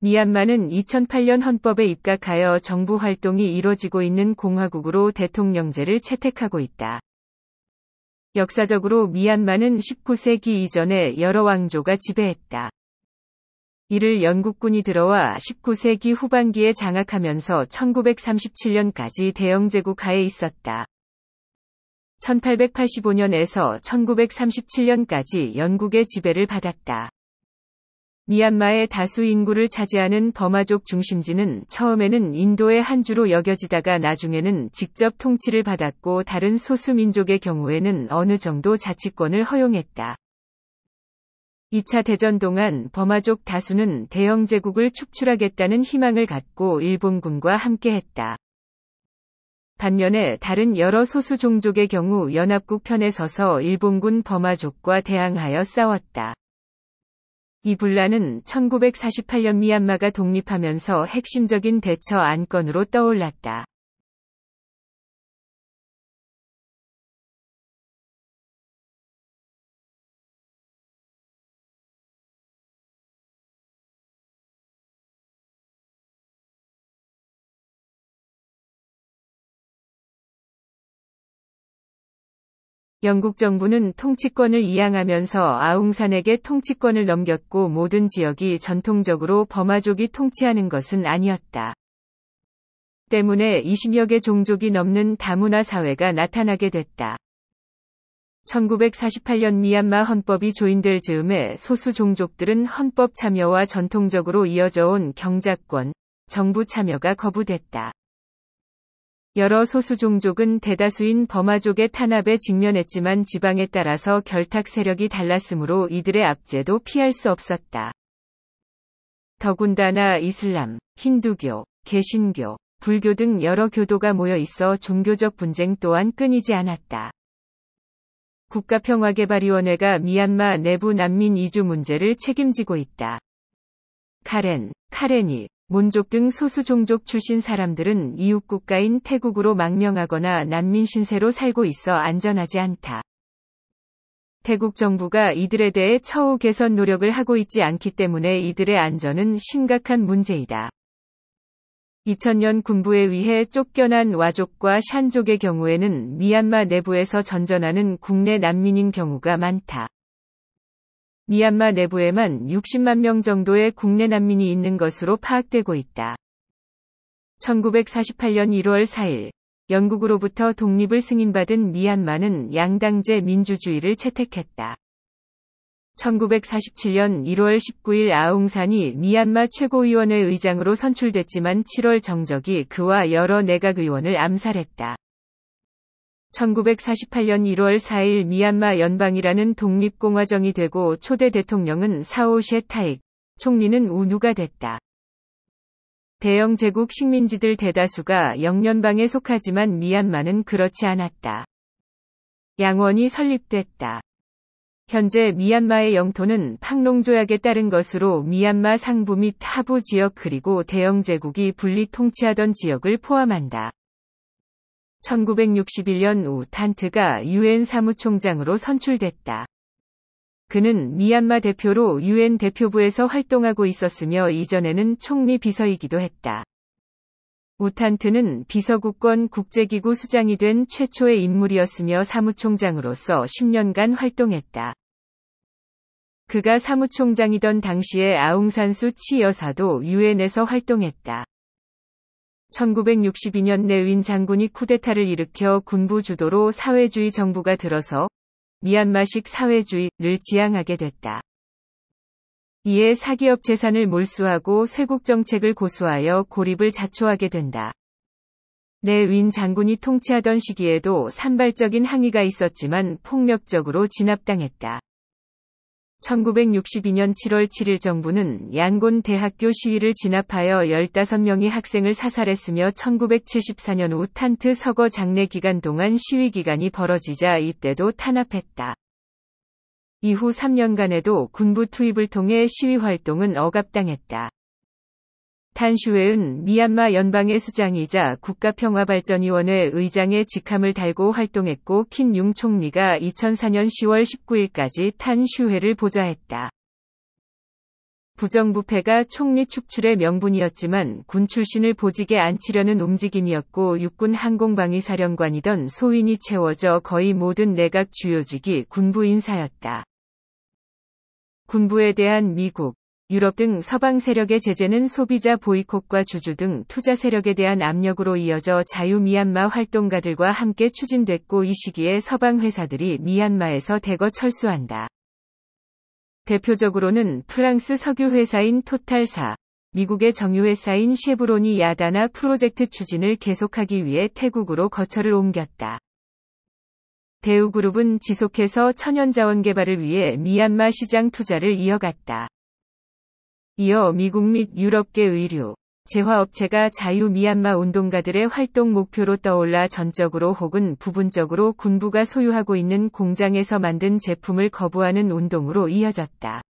미얀마는 2008년 헌법에 입각하여 정부 활동이 이뤄지고 있는 공화국으로 대통령제를 채택하고 있다. 역사적으로 미얀마는 19세기 이전에 여러 왕조가 지배했다. 이를 영국군이 들어와 19세기 후반기에 장악하면서 1937년까지 대영제국하에 있었다. 1885년에서 1937년까지 영국의 지배를 받았다. 미얀마의 다수 인구를 차지하는 버마족 중심지는 처음에는 인도의 한 주로 여겨지다가 나중에는 직접 통치를 받았고 다른 소수민족의 경우에는 어느 정도 자치권을 허용했다. 2차 대전 동안 버마족 다수는 대영제국을 축출하겠다는 희망을 갖고 일본군과 함께했다. 반면에 다른 여러 소수 종족의 경우 연합국 편에 서서 일본군 버마족과 대항하여 싸웠다. 이불라는 1948년 미얀마가 독립하면서 핵심적인 대처 안건으로 떠올랐다. 영국 정부는 통치권을 이양하면서 아웅산에게 통치권을 넘겼고 모든 지역이 전통적으로 버마족이 통치하는 것은 아니었다. 때문에 20여 개 종족이 넘는 다문화 사회가 나타나게 됐다. 1948년 미얀마 헌법이 조인될 즈음에 소수 종족들은 헌법 참여와 전통적으로 이어져온 경작권, 정부 참여가 거부됐다. 여러 소수 종족은 대다수인 버마족의 탄압에 직면했지만 지방에 따라서 결탁 세력이 달랐으므로 이들의 압제도 피할 수 없었다. 더군다나 이슬람, 힌두교, 개신교, 불교 등 여러 교도가 모여 있어 종교적 분쟁 또한 끊이지 않았다. 국가평화개발위원회가 미얀마 내부 난민 이주 문제를 책임지고 있다. 카렌, 카렌이 몬족 등 소수 종족 출신 사람들은 이웃 국가인 태국으로 망명하거나 난민 신세로 살고 있어 안전하지 않다. 태국 정부가 이들에 대해 처우 개선 노력을 하고 있지 않기 때문에 이들의 안전은 심각한 문제이다. 2000년 군부에 의해 쫓겨난 와족과 샨족의 경우에는 미얀마 내부에서 전전하는 국내 난민인 경우가 많다. 미얀마 내부에만 60만 명 정도의 국내 난민이 있는 것으로 파악되고 있다. 1948년 1월 4일 영국으로부터 독립을 승인받은 미얀마는 양당제 민주주의를 채택했다. 1947년 1월 19일 아웅산이 미얀마 최고위원회 의장으로 선출됐지만 7월 정적이 그와 여러 내각 의원을 암살했다. 1948년 1월 4일 미얀마 연방이라는 독립공화정이 되고 초대 대통령은 사오셰 타익, 총리는 우누가 됐다. 대영 제국 식민지들 대다수가 영연방에 속하지만 미얀마는 그렇지 않았다. 양원이 설립됐다. 현재 미얀마의 영토는 팡롱조약에 따른 것으로 미얀마 상부 및 하부 지역 그리고 대영 제국이 분리 통치하던 지역을 포함한다. 1961년 우 탄트가 유엔 사무총장으로 선출됐다. 그는 미얀마 대표로 유엔 대표부에서 활동하고 있었으며 이전에는 총리 비서이기도 했다. 우탄트는 비서국권 국제기구 수장이 된 최초의 인물이었으며 사무총장으로서 10년간 활동했다. 그가 사무총장이던 당시에 아웅산수 치 여사도 유엔에서 활동했다. 1962년 내윈 장군이 쿠데타를 일으켜 군부 주도로 사회주의 정부가 들어서 미얀마식 사회주의를 지향하게 됐다. 이에 사기업 재산을 몰수하고 쇄국 정책을 고수하여 고립을 자초하게 된다. 내윈 장군이 통치하던 시기에도 산발적인 항의가 있었지만 폭력적으로 진압당했다. 1962년 7월 7일 정부는 양곤 대학교 시위를 진압하여 1 5명의 학생을 사살했으며 1974년 후 탄트 서거 장례 기간 동안 시위 기간이 벌어지자 이때도 탄압했다. 이후 3년간에도 군부 투입을 통해 시위 활동은 억압당했다. 탄슈웨은 미얀마 연방의 수장이자 국가평화발전위원회 의장의 직함을 달고 활동했고 킨 융 총리가 2004년 10월 19일까지 탄슈회를 보좌했다. 부정부패가 총리 축출의 명분이었지만 군 출신을 보직에 앉히려는 움직임이었고 육군 항공방위사령관이던 소인이 채워져 거의 모든 내각 주요직이 군부 인사였다. 군부에 대한 미국, 유럽 등 서방 세력의 제재는 소비자 보이콧과 주주 등 투자 세력에 대한 압력으로 이어져 자유 미얀마 활동가들과 함께 추진됐고 이 시기에 서방 회사들이 미얀마에서 대거 철수한다. 대표적으로는 프랑스 석유 회사인 토탈사, 미국의 정유 회사인 쉐브론이 야다나 프로젝트 추진을 계속하기 위해 태국으로 거처를 옮겼다. 대우그룹은 지속해서 천연자원 개발을 위해 미얀마 시장 투자를 이어갔다. 이어 미국 및 유럽계 의류, 재화업체가 자유 미얀마 운동가들의 활동 목표로 떠올라 전적으로 혹은 부분적으로 군부가 소유하고 있는 공장에서 만든 제품을 거부하는 운동으로 이어졌다.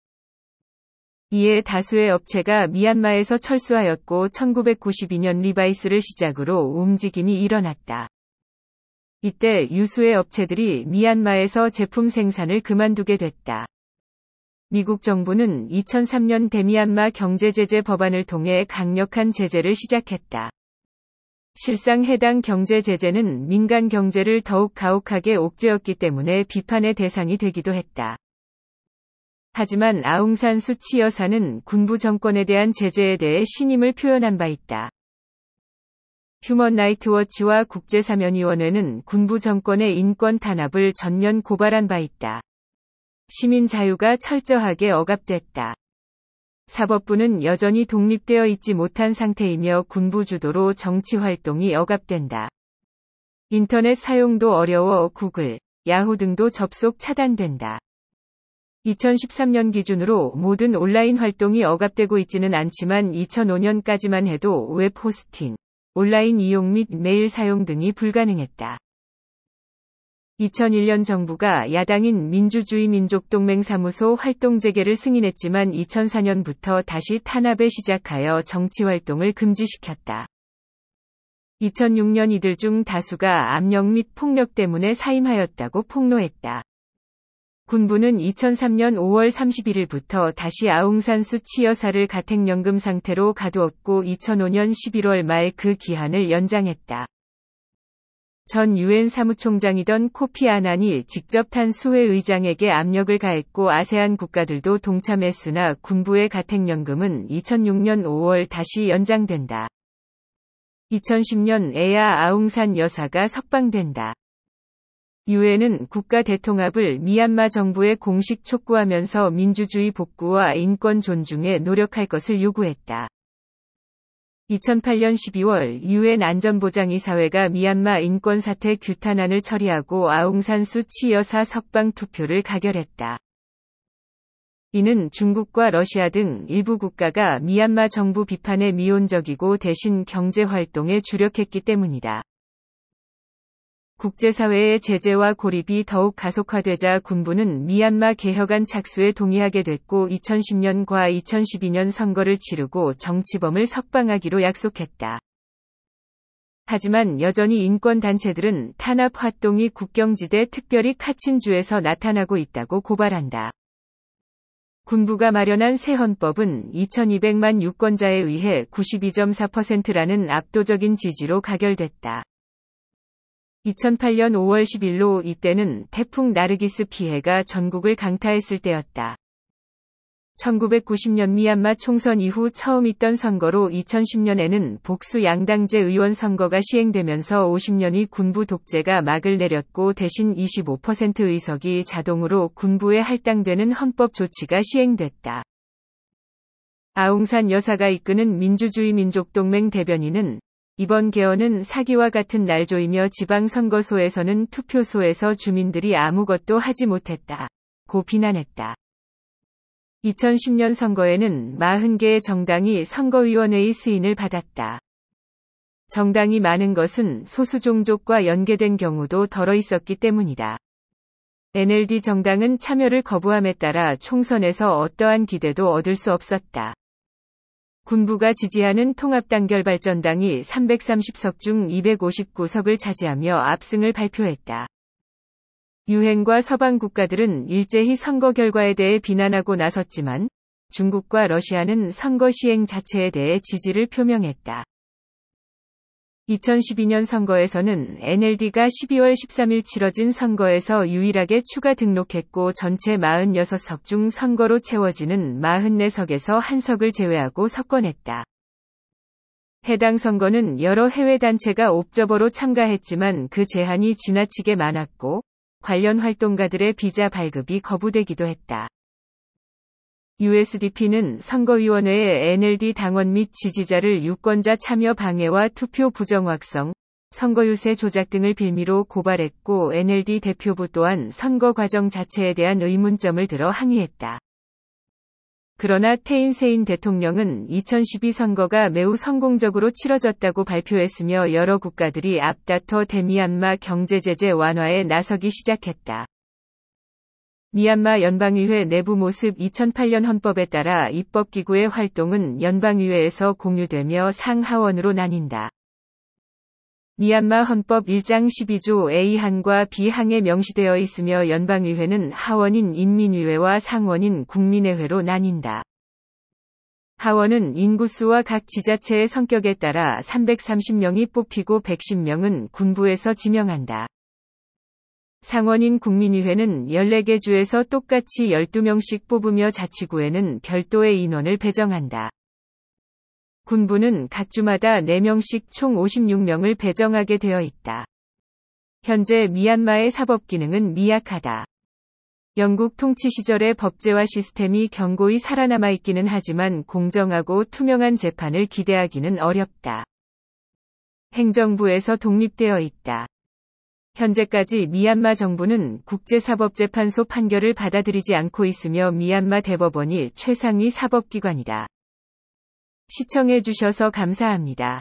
이에 다수의 업체가 미얀마에서 철수하였고 1992년 리바이스를 시작으로 움직임이 일어났다. 이때 유수의 업체들이 미얀마에서 제품 생산을 그만두게 됐다. 미국 정부는 2003년 데미안마 경제제재 법안을 통해 강력한 제재를 시작했다. 실상 해당 경제 제재는 민간 경제를 더욱 가혹하게 옥죄었기 때문에 비판의 대상이 되기도 했다. 하지만 아웅산 수치 여사는 군부 정권에 대한 제재에 대해 신임을 표현한 바 있다. 휴먼 라이트 워치와 국제사면위원회는 군부 정권의 인권 탄압을 전면 고발한 바 있다. 시민 자유가 철저하게 억압됐다. 사법부는 여전히 독립되어 있지 못한 상태이며 군부 주도로 정치 활동이 억압된다. 인터넷 사용도 어려워 구글, 야후 등도 접속 차단된다. 2013년 기준으로 모든 온라인 활동이 억압되고 있지는 않지만 2005년까지만 해도 웹 호스팅, 온라인 이용 및 메일 사용 등이 불가능했다. 2001년 정부가 야당인 민주주의 민족동맹 사무소 활동 재개를 승인했지만 2004년부터 다시 탄압에 시작하여 정치 활동을 금지시켰다. 2006년 이들 중 다수가 압력 및 폭력 때문에 사임하였다고 폭로했다. 군부는 2003년 5월 31일부터 다시 아웅산 수치 여사를 가택연금 상태로 가두었고 2005년 11월 말 그 기한을 연장했다. 전 유엔 사무총장이던 코피 아난이 직접 탄 수회 의장에게 압력을 가했고 아세안 국가들도 동참했으나 군부의 가택연금은 2006년 5월 다시 연장된다. 2010년 에야 아웅산 여사가 석방된다. 유엔은 국가 대통합을 미얀마 정부에 공식 촉구하면서 민주주의 복구와 인권 존중에 노력할 것을 요구했다. 2008년 12월 유엔 안전보장이사회가 미얀마 인권 사태 규탄안을 처리하고 아웅산 수치 여사 석방 투표를 가결했다. 이는 중국과 러시아 등 일부 국가가 미얀마 정부 비판에 미온적이고 대신 경제 활동에 주력했기 때문이다. 국제사회의 제재와 고립이 더욱 가속화되자 군부는 미얀마 개혁안 착수에 동의하게 됐고 2010년과 2012년 선거를 치르고 정치범을 석방하기로 약속했다. 하지만 여전히 인권단체들은 탄압 활동이 국경지대 특별히 카친주에서 나타나고 있다고 고발한다. 군부가 마련한 새 헌법은 2200만 유권자에 의해 92.4%라는 압도적인 지지로 가결됐다. 2008년 5월 10일로 이때는 태풍 나르기스 피해가 전국을 강타했을 때였다. 1990년 미얀마 총선 이후 처음 있던 선거로 2010년에는 복수 양당제 의원 선거가 시행되면서 50년이 군부 독재가 막을 내렸고 대신 25% 의석이 자동으로 군부에 할당되는 헌법 조치가 시행됐다. 아웅산 여사가 이끄는 민주주의 민족동맹 대변인은 이번 개헌은 사기와 같은 날조이며 지방선거소에서는 투표소에서 주민들이 아무것도 하지 못했다. 고 비난했다. 2010년 선거에는 40개의 정당이 선거위원회의 승인을 받았다. 정당이 많은 것은 소수 종족과 연계된 경우도 덜어 있었기 때문이다. NLD 정당은 참여를 거부함에 따라 총선에서 어떠한 기대도 얻을 수 없었다. 군부가 지지하는 통합단결발전당이 330석 중 259석을 차지하며 압승을 발표했다. 유행과 서방 국가들은 일제히 선거 결과에 대해 비난하고 나섰지만 중국과 러시아는 선거 시행 자체에 대해 지지를 표명했다. 2012년 선거에서는 NLD가 12월 13일 치러진 선거에서 유일하게 추가 등록했고 전체 46석 중 선거로 채워지는 44석에서 한 석을 제외하고 석권했다. 해당 선거는 여러 해외 단체가 옵저버로 참가했지만 그 제한이 지나치게 많았고 관련 활동가들의 비자 발급이 거부되기도 했다. USDP는 선거위원회의 NLD 당원 및 지지자를 유권자 참여 방해와 투표 부정확성, 선거유세 조작 등을 빌미로 고발했고 NLD 대표부 또한 선거 과정 자체에 대한 의문점을 들어 항의했다. 그러나 테인세인 대통령은 2012 선거가 매우 성공적으로 치러졌다고 발표했으며 여러 국가들이 앞다퉈 데미안마 경제제재 완화에 나서기 시작했다. 미얀마 연방의회 내부 모습 2008년 헌법에 따라 입법기구의 활동은 연방의회에서 공유되며 상하원으로 나뉜다. 미얀마 헌법 1장 12조 A항과 B항에 명시되어 있으며 연방의회는 하원인 인민의회와 상원인 국민의회로 나뉜다. 하원은 인구수와 각 지자체의 성격에 따라 330명이 뽑히고 110명은 군부에서 지명한다. 상원인 국민의회는 14개 주에서 똑같이 12명씩 뽑으며 자치구에는 별도의 인원을 배정한다. 군부는 각 주마다 4명씩 총 56명을 배정하게 되어 있다. 현재 미얀마의 사법 기능은 미약하다. 영국 통치 시절의 법제화 시스템이 견고히 살아남아 있기는 하지만 공정하고 투명한 재판을 기대하기는 어렵다. 행정부에서 독립되어 있다. 현재까지 미얀마 정부는 국제사법재판소 판결을 받아들이지 않고 있으며 미얀마 대법원이 최상위 사법기관이다. 시청해주셔서 감사합니다.